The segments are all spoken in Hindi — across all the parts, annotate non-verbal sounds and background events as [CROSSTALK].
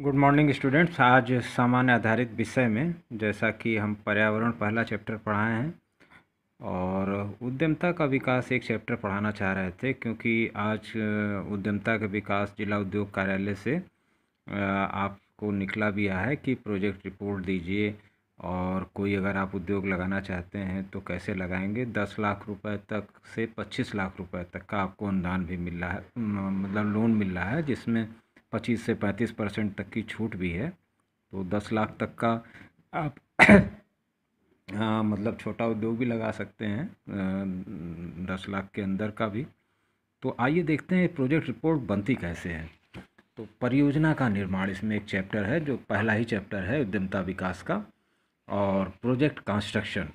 गुड मॉर्निंग स्टूडेंट्स आज सामान्य आधारित विषय में जैसा कि हम पर्यावरण पहला चैप्टर पढ़ाए हैं और उद्यमता का विकास एक चैप्टर पढ़ाना चाह रहे थे क्योंकि आज उद्यमता का विकास जिला उद्योग कार्यालय से आपको निकला भी है कि प्रोजेक्ट रिपोर्ट दीजिए और कोई अगर आप उद्योग लगाना चाहते हैं तो कैसे लगाएंगे दस लाख रुपए तक से पच्चीस लाख रुपए तक का आपको अनुदान भी मिल रहा है मतलब लोन मिल रहा है जिसमें पच्चीस से पैंतीस परसेंट तक की छूट भी है तो दस लाख तक का आप [COUGHS] आ, मतलब छोटा उद्योग भी लगा सकते हैं दस लाख के अंदर का भी तो आइए देखते हैं प्रोजेक्ट रिपोर्ट बनती कैसे है तो परियोजना का निर्माण इसमें एक चैप्टर है जो पहला ही चैप्टर है उद्यमता विकास का और प्रोजेक्ट कंस्ट्रक्शन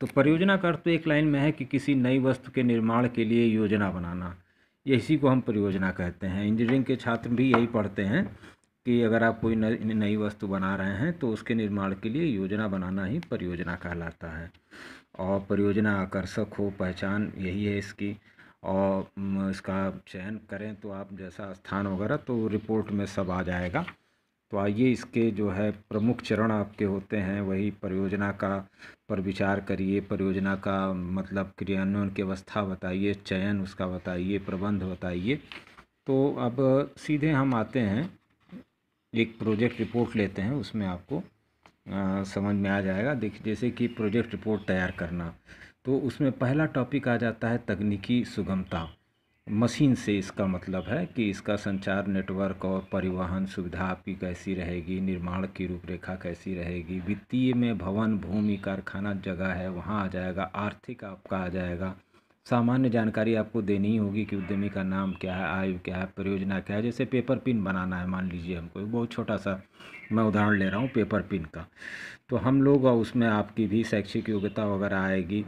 तो परियोजना का अर्थ तो एक लाइन में है कि किसी नई वस्तु के निर्माण के लिए योजना बनाना ये इसी को हम परियोजना कहते हैं इंजीनियरिंग के छात्र भी यही पढ़ते हैं कि अगर आप कोई नई वस्तु बना रहे हैं तो उसके निर्माण के लिए योजना बनाना ही परियोजना कहलाता है और परियोजना आकर्षक हो पहचान यही है इसकी और इसका चयन करें तो आप जैसा स्थान वगैरह तो रिपोर्ट में सब आ जाएगा तो आइए इसके जो है प्रमुख चरण आपके होते हैं वही परियोजना का पर विचार करिए परियोजना का मतलब क्रियान्वयन की अवस्था बताइए चयन उसका बताइए प्रबंध बताइए तो अब सीधे हम आते हैं एक प्रोजेक्ट रिपोर्ट लेते हैं उसमें आपको आ, समझ में आ जाएगा देखिए जैसे कि प्रोजेक्ट रिपोर्ट तैयार करना तो उसमें पहला टॉपिक आ जाता है तकनीकी सुगमता मशीन से इसका मतलब है कि इसका संचार नेटवर्क और परिवहन सुविधा आपकी कैसी रहेगी निर्माण की रूपरेखा कैसी रहेगी वित्तीय में भवन भूमि कारखाना जगह है वहाँ आ जाएगा आर्थिक आपका आ जाएगा सामान्य जानकारी आपको देनी ही होगी कि उद्यमी का नाम क्या है आयु क्या है परियोजना क्या है जैसे पेपर पिन बनाना है मान लीजिए हमको बहुत छोटा सा मैं उदाहरण ले रहा हूँ पेपर पिन का तो हम लोग और उसमें आपकी भी शैक्षिक योग्यता वगैरह आएगी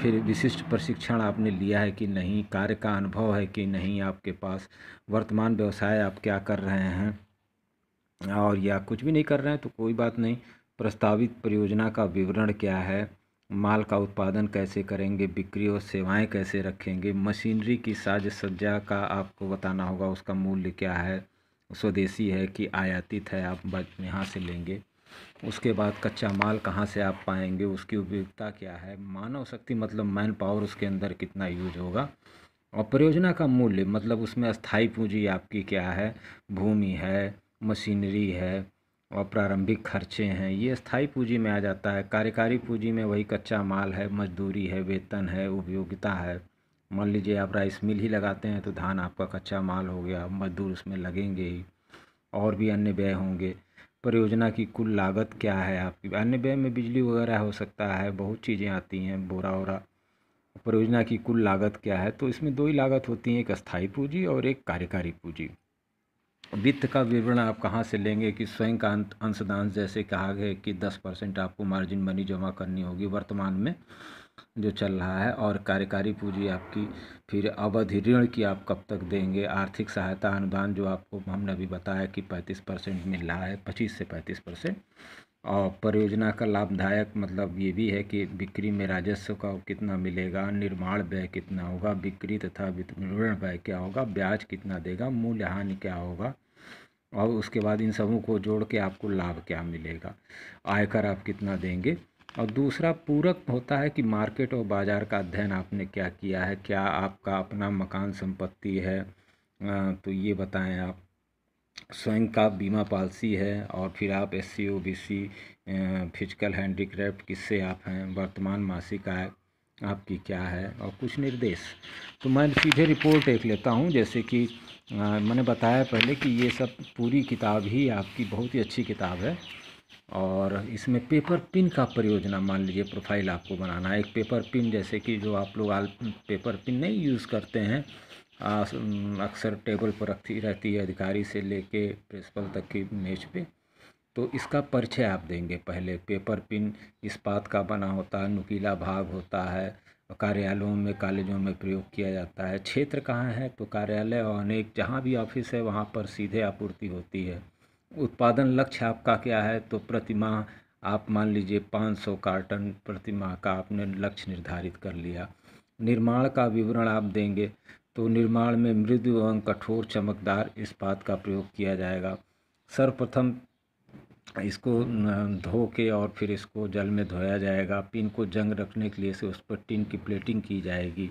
फिर विशिष्ट प्रशिक्षण आपने लिया है कि नहीं कार्य का अनुभव है कि नहीं आपके पास वर्तमान व्यवसाय आप क्या कर रहे हैं और या कुछ भी नहीं कर रहे हैं तो कोई बात नहीं प्रस्तावित परियोजना का विवरण क्या है माल का उत्पादन कैसे करेंगे बिक्री और सेवाएं कैसे रखेंगे मशीनरी की साज सज्जा का आपको बताना होगा उसका मूल्य क्या है स्वदेशी है कि आयातित है आप यहाँ से लेंगे उसके बाद कच्चा माल कहाँ से आप पाएंगे उसकी उपयोगिता क्या है मानव शक्ति मतलब मैन पावर उसके अंदर कितना यूज होगा और परियोजना का मूल्य मतलब उसमें स्थायी पूंजी आपकी क्या है भूमि है मशीनरी है और प्रारंभिक खर्चे हैं ये स्थायी पूंजी में आ जाता है कार्यकारी पूंजी में वही कच्चा माल है मजदूरी है वेतन है उपयोगिता है मान लीजिए आप राइस मिल ही लगाते हैं तो धान आपका कच्चा माल हो गया मजदूर उसमें लगेंगे ही और भी अन्य व्यय होंगे परियोजना की कुल लागत क्या है आपकी अन्य व्यय में बिजली वगैरह हो सकता है बहुत चीज़ें आती हैं बोरा वोरा परियोजना की कुल लागत क्या है तो इसमें दो ही लागत होती हैं एक स्थायी पूंजी और एक कार्यकारी पूंजी वित्त का विवरण आप कहाँ से लेंगे कि स्वयं का अंशदान जैसे कहा गया कि दस परसेंट आपको मार्जिन मनी जमा करनी होगी वर्तमान में जो चल रहा है और कार्यकारी पूंजी आपकी फिर अवधि ऋण की आप कब तक देंगे आर्थिक सहायता अनुदान जो आपको हमने अभी बताया कि पैंतीस परसेंट मिल रहा है पच्चीस से पैंतीस परसेंट और परियोजना का लाभदायक मतलब ये भी है कि बिक्री में राजस्व का कितना मिलेगा निर्माण व्यय कितना होगा बिक्री तथा वित्त वितरण व्यय क्या होगा ब्याज कितना देगा मूल्य हानि क्या होगा और उसके बाद इन सबों को जोड़ के आपको लाभ क्या मिलेगा आयकर आप कितना देंगे और दूसरा पूरक होता है कि मार्केट और बाज़ार का अध्ययन आपने क्या किया है क्या आपका अपना मकान संपत्ति है तो ये बताएं आप स्वयं का बीमा पॉलिसी है और फिर आप S C O B C physical handicraft किससे आप हैं वर्तमान मासिक आय आपकी क्या है और कुछ निर्देश तो मैं सीधे रिपोर्ट देख लेता हूँ जैसे कि मैंने बताया पहले कि ये सब पूरी किताब ही आपकी बहुत ही अच्छी किताब है और इसमें पेपर पिन का प्रयोजना मान लीजिए प्रोफाइल आपको बनाना है एक पेपर पिन जैसे कि जो आप लोग आल पेपर पिन नहीं यूज़ करते हैं अक्सर टेबल पर रखती रहती है अधिकारी से लेके प्रिंसिपल तक की मेज पे तो इसका परिचय आप देंगे पहले पेपर पिन इस्पात का बना होता है नुकीला भाग होता है कार्यालयों में कॉलेजों में प्रयोग किया जाता है क्षेत्र कहाँ है तो कार्यालय और अनेक जहाँ भी ऑफिस है वहाँ पर सीधे आपूर्ति होती है उत्पादन लक्ष्य आपका क्या है तो प्रतिमा आप मान लीजिए 500 कार्टन प्रतिमा का आपने लक्ष्य निर्धारित कर लिया निर्माण का विवरण आप देंगे तो निर्माण में मृदु एवं कठोर चमकदार इस्पात का प्रयोग किया जाएगा सर्वप्रथम इसको धो के और फिर इसको जल में धोया जाएगा पिन को जंग रखने के लिए से उस पर टिन की प्लेटिंग की जाएगी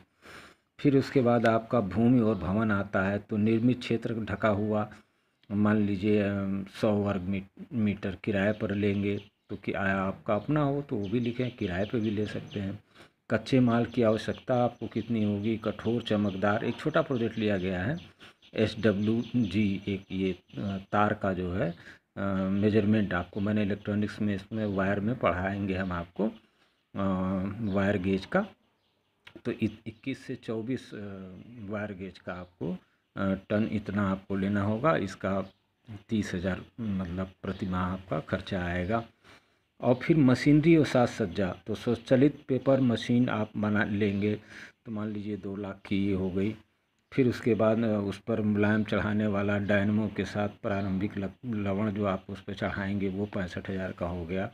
फिर उसके बाद आपका भूमि और भवन आता है तो निर्मित क्षेत्र ढका हुआ मान लीजिए सौ वर्ग मीटर किराए पर लेंगे तो कि आपका अपना हो तो वो भी लिखें किराए पर भी ले सकते हैं कच्चे माल की आवश्यकता आपको कितनी होगी कठोर चमकदार एक छोटा प्रोजेक्ट लिया गया है एस डब्ल्यू जी एक ये तार का जो है मेजरमेंट आपको मैंने इलेक्ट्रॉनिक्स में इसमें वायर में पढ़ाएंगे हम आपको वायर गेज का तो इक्कीस से चौबीस वायर गेज का आपको टन इतना आपको लेना होगा इसका तीस हज़ार मतलब प्रति माह आपका खर्चा आएगा और फिर मशीनरी और साज सज्जा तो स्वचलित पेपर मशीन आप बना लेंगे तो मान लीजिए दो लाख की ये हो गई फिर उसके बाद उस पर मुलायम चढ़ाने वाला डायनमो के साथ प्रारंभिक लवण जो आप उस पर चढ़ाएँगे वो पैंसठ हज़ार का हो गया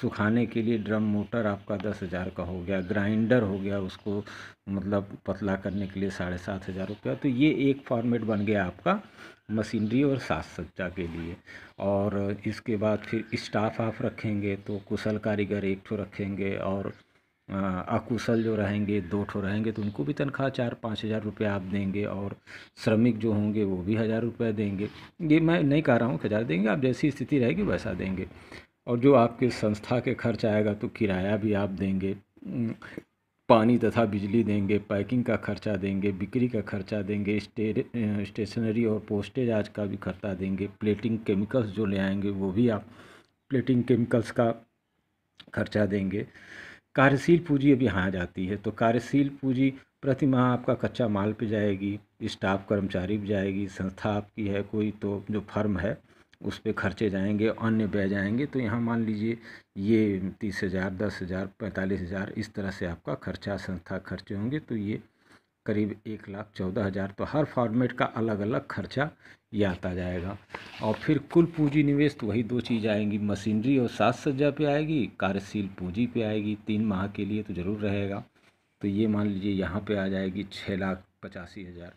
सुखाने के लिए ड्रम मोटर आपका दस हज़ार का हो गया ग्राइंडर हो गया उसको मतलब पतला करने के लिए साढ़े सात हज़ार रुपया तो ये एक फॉर्मेट बन गया आपका मशीनरी और साज सज्जा के लिए और इसके बाद फिर स्टाफ आप रखेंगे तो कुशल कारीगर एक ठो रखेंगे और अकुशल जो रहेंगे दो ठो रहेंगे तो उनको भी तनख्वाह चार पाँच हज़ार रुपये आप देंगे और श्रमिक जो होंगे वो भी हज़ार रुपये देंगे ये मैं नहीं कह रहा हूँ हज़ार देंगे आप जैसी स्थिति रहेगी वैसा देंगे और जो आपके संस्था के खर्च आएगा तो किराया भी आप देंगे पानी तथा बिजली देंगे पैकिंग का खर्चा देंगे बिक्री का खर्चा देंगे स्टेशनरी और पोस्टेज आज का भी खर्चा देंगे प्लेटिंग केमिकल्स जो ले आएंगे वो भी आप प्लेटिंग केमिकल्स का खर्चा देंगे कार्यशील पूंजी अभी यहाँ आ जाती है तो कार्यशील पूंजी प्रति माह आपका कच्चा माल पे जाएगी स्टाफ कर्मचारी भी जाएगी संस्था आपकी है कोई तो जो फर्म है उस पर खर्चे जाएंगे अन्य व्यय जाएंगे तो यहाँ मान लीजिए ये तीस हज़ार दस हज़ार पैंतालीस हज़ार इस तरह से आपका खर्चा संस्था खर्चे होंगे तो ये करीब एक लाख चौदह हज़ार तो हर फॉर्मेट का अलग अलग खर्चा ये आता जाएगा और फिर कुल पूंजी निवेश तो वही दो चीज़ आएंगी मशीनरी और साज सज्जा पे आएगी कार्यशील पूंजी पे आएगी तीन माह के लिए तो ज़रूर रहेगा तो ये मान लीजिए यहाँ पे आ जाएगी छः लाख पचासी हज़ार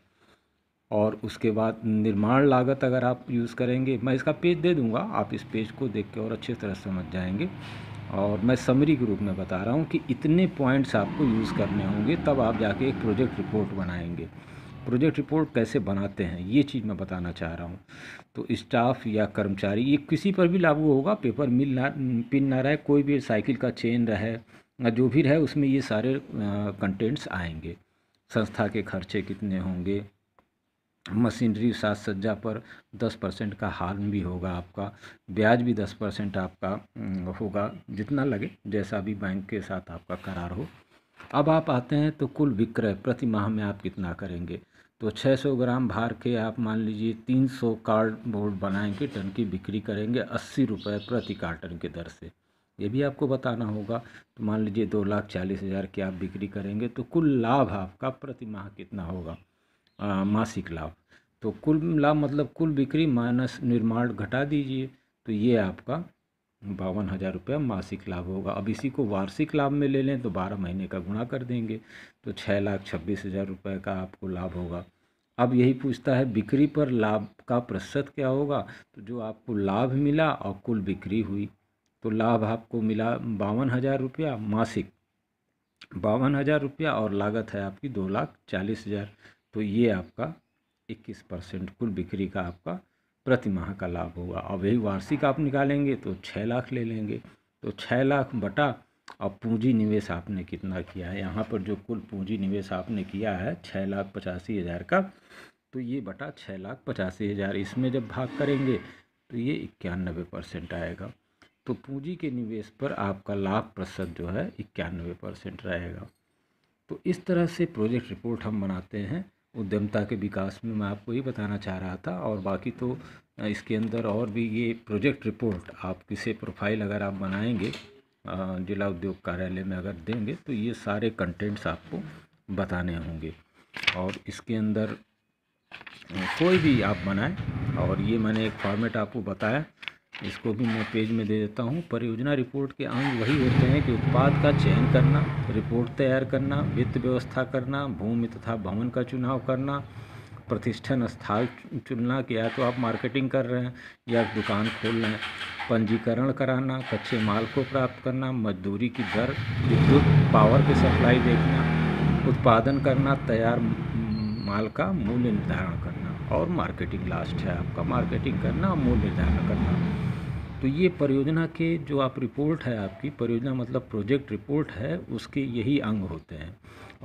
और उसके बाद निर्माण लागत अगर आप यूज़ करेंगे मैं इसका पेज दे दूँगा आप इस पेज को देख के और अच्छे तरह समझ जाएंगे और मैं समरी के रूप में बता रहा हूँ कि इतने पॉइंट्स आपको यूज़ करने होंगे तब आप जाके एक प्रोजेक्ट रिपोर्ट बनाएंगे प्रोजेक्ट रिपोर्ट कैसे बनाते हैं ये चीज़ मैं बताना चाह रहा हूँ तो स्टाफ या कर्मचारी ये किसी पर भी लागू होगा पेपर मिल ना पिन ना रहे कोई भी साइकिल का चेन रहे जो भी रहे उसमें ये सारे कंटेंट्स आएंगे संस्था के खर्चे कितने होंगे मशीनरी साज सज्जा पर दस परसेंट का हार्म भी होगा आपका ब्याज भी दस परसेंट आपका हम्म, होगा जितना लगे जैसा भी बैंक के साथ आपका करार हो अब आप आते हैं तो कुल विक्रय प्रति माह में आप कितना करेंगे तो 600 ग्राम भार के आप मान लीजिए 300 कार्ड बोर्ड बनाएंगे टन की बिक्री करेंगे अस्सी रुपये प्रति कार्टन के दर से ये भी आपको बताना होगा तो मान लीजिए दो लाख चालीस हज़ार की आप बिक्री करेंगे तो कुल लाभ आपका प्रति माह कितना होगा मासिक लाभ तो कुल लाभ मतलब कुल बिक्री माइनस निर्माण घटा दीजिए तो ये आपका बावन हज़ार रुपया मासिक लाभ होगा अब इसी को वार्षिक लाभ में ले लें तो बारह महीने का गुणा कर देंगे तो छः लाख छब्बीस हज़ार रुपये का आपको लाभ होगा अब यही पूछता है बिक्री पर लाभ का प्रतिशत क्या होगा तो जो आपको लाभ मिला और कुल बिक्री हुई तो लाभ आपको मिला बावन हज़ार रुपया मासिक बावन हज़ार रुपया और लागत है आपकी दो लाख चालीस हज़ार तो ये आपका 21 परसेंट कुल बिक्री का आपका प्रति माह का लाभ होगा अब यही वार्षिक आप निकालेंगे तो छः लाख ले लेंगे तो छः लाख बटा अब पूंजी निवेश आपने कितना किया है यहाँ पर जो कुल पूंजी निवेश आपने किया है छः लाख पचासी हज़ार का तो ये बटा छः लाख पचासी हज़ार इसमें जब भाग करेंगे तो ये इक्यानबे परसेंट आएगा तो पूंजी के निवेश पर आपका लाभ प्रतिशत जो है इक्यानबे परसेंट रहेगा तो इस तरह से प्रोजेक्ट रिपोर्ट हम बनाते हैं उद्यमता के विकास में मैं आपको ये बताना चाह रहा था और बाकी तो इसके अंदर और भी ये प्रोजेक्ट रिपोर्ट आप किसे प्रोफाइल अगर आप बनाएंगे जिला उद्योग कार्यालय में अगर देंगे तो ये सारे कंटेंट्स आपको बताने होंगे और इसके अंदर कोई भी आप बनाएं और ये मैंने एक फॉर्मेट आपको बताया इसको भी मैं पेज में दे देता हूँ परियोजना रिपोर्ट के अंग वही होते हैं कि उत्पाद का चयन करना रिपोर्ट तैयार करना वित्त व्यवस्था करना भूमि तथा भवन का चुनाव करना प्रतिष्ठान स्थल चुनना कि या तो आप मार्केटिंग कर रहे हैं या दुकान खोल रहे हैं पंजीकरण कराना कच्चे माल को प्राप्त करना मजदूरी की दर विद्युत पावर की सप्लाई देखना उत्पादन करना तैयार माल का मूल्य निर्धारण करना और मार्केटिंग लास्ट है आपका मार्केटिंग करना मूल्य निर्धारण करना तो ये परियोजना के जो आप रिपोर्ट है आपकी परियोजना मतलब प्रोजेक्ट रिपोर्ट है उसके यही अंग होते हैं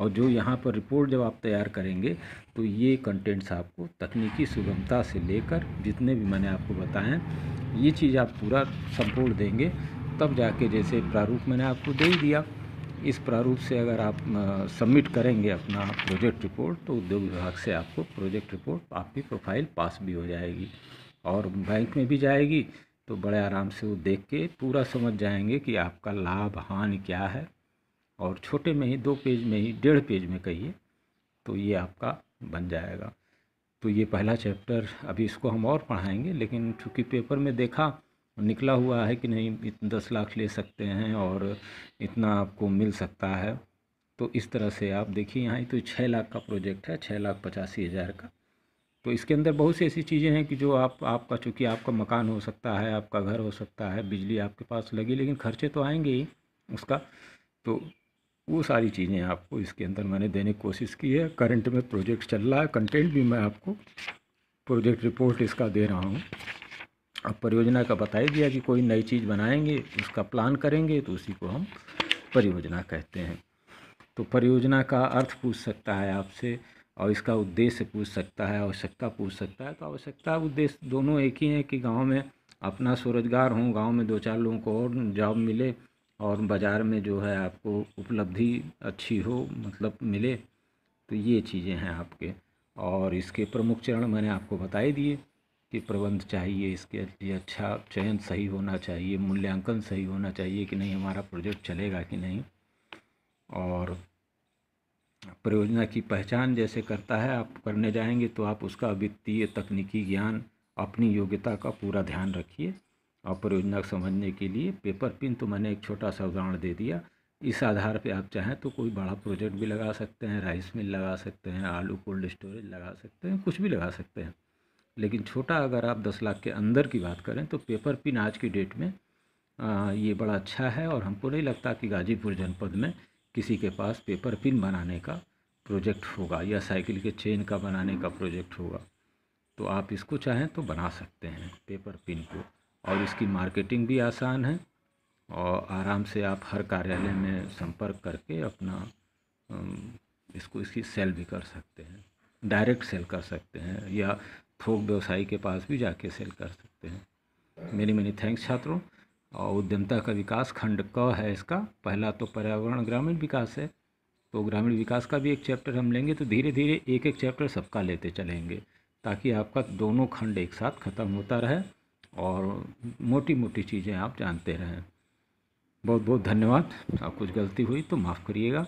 और जो यहाँ पर रिपोर्ट जब आप तैयार करेंगे तो ये कंटेंट्स आपको तकनीकी सुगमता से लेकर जितने भी मैंने आपको बताएं ये चीज़ आप पूरा संपूर्ण देंगे तब जाके जैसे प्रारूप मैंने आपको दे ही दिया इस प्रारूप से अगर आप सबमिट करेंगे अपना प्रोजेक्ट रिपोर्ट तो उद्योग विभाग से आपको प्रोजेक्ट रिपोर्ट आपकी प्रोफाइल पास भी हो जाएगी और बैंक में भी जाएगी तो बड़े आराम से वो देख के पूरा समझ जाएंगे कि आपका लाभ हानि क्या है और छोटे में ही दो पेज में ही डेढ़ पेज में कहिए तो ये आपका बन जाएगा तो ये पहला चैप्टर अभी इसको हम और पढ़ाएंगे लेकिन चूँकि पेपर में देखा निकला हुआ है कि नहीं दस लाख ले सकते हैं और इतना आपको मिल सकता है तो इस तरह से आप देखिए यहाँ तो छः लाख का प्रोजेक्ट है छः लाख पचासी हज़ार का तो इसके अंदर बहुत सी ऐसी चीज़ें हैं कि जो आप आपका चूँकि आपका मकान हो सकता है आपका घर हो सकता है बिजली आपके पास लगी लेकिन खर्चे तो आएंगे ही उसका तो वो सारी चीज़ें आपको इसके अंदर मैंने देने की कोशिश की है करंट में प्रोजेक्ट चल रहा है कंटेंट भी मैं आपको प्रोजेक्ट रिपोर्ट इसका दे रहा हूँ अब परियोजना का बताई दिया कि कोई नई चीज़ बनाएंगे उसका प्लान करेंगे तो उसी को हम परियोजना कहते हैं तो परियोजना का अर्थ पूछ सकता है आपसे और इसका उद्देश्य पूछ सकता है आवश्यकता पूछ सकता है तो आवश्यकता उद्देश्य दोनों एक ही है कि गाँव में अपना स्वरोजगार हो गाँव में दो चार लोगों को और जॉब मिले और बाज़ार में जो है आपको उपलब्धि अच्छी हो मतलब मिले तो ये चीज़ें हैं आपके और इसके प्रमुख चरण मैंने आपको बताए दिए कि प्रबंध चाहिए इसके लिए अच्छा चयन सही होना चाहिए मूल्यांकन सही होना चाहिए कि नहीं हमारा प्रोजेक्ट चलेगा कि नहीं और परियोजना की पहचान जैसे करता है आप करने जाएंगे तो आप उसका वित्तीय तकनीकी ज्ञान अपनी योग्यता का पूरा ध्यान रखिए और परियोजना को समझने के लिए पेपर पिन तो मैंने एक छोटा सा उदाहरण दे दिया इस आधार पे आप चाहें तो कोई बड़ा प्रोजेक्ट भी लगा सकते हैं राइस मिल लगा सकते हैं आलू कोल्ड स्टोरेज लगा सकते हैं कुछ भी लगा सकते हैं लेकिन छोटा अगर आप दस लाख के अंदर की बात करें तो पेपर पिन आज की डेट में आ, ये बड़ा अच्छा है और हमको नहीं लगता कि गाजीपुर जनपद में किसी के पास पेपर पिन बनाने का प्रोजेक्ट होगा या साइकिल के चेन का बनाने का प्रोजेक्ट होगा तो आप इसको चाहें तो बना सकते हैं पेपर पिन को और इसकी मार्केटिंग भी आसान है और आराम से आप हर कार्यालय में संपर्क करके अपना इसको इसकी सेल भी कर सकते हैं डायरेक्ट सेल कर सकते हैं या थोक व्यवसायी के पास भी जाके सेल कर सकते हैं मेनी मेनी थैंक्स छात्रों और उद्यमता का विकास खंड क है इसका पहला तो पर्यावरण ग्रामीण विकास है तो ग्रामीण विकास का भी एक चैप्टर हम लेंगे तो धीरे धीरे एक एक चैप्टर सबका लेते चलेंगे ताकि आपका दोनों खंड एक साथ ख़त्म होता रहे और मोटी मोटी चीज़ें आप जानते रहें बहुत बहुत धन्यवाद आप कुछ गलती हुई तो माफ़ करिएगा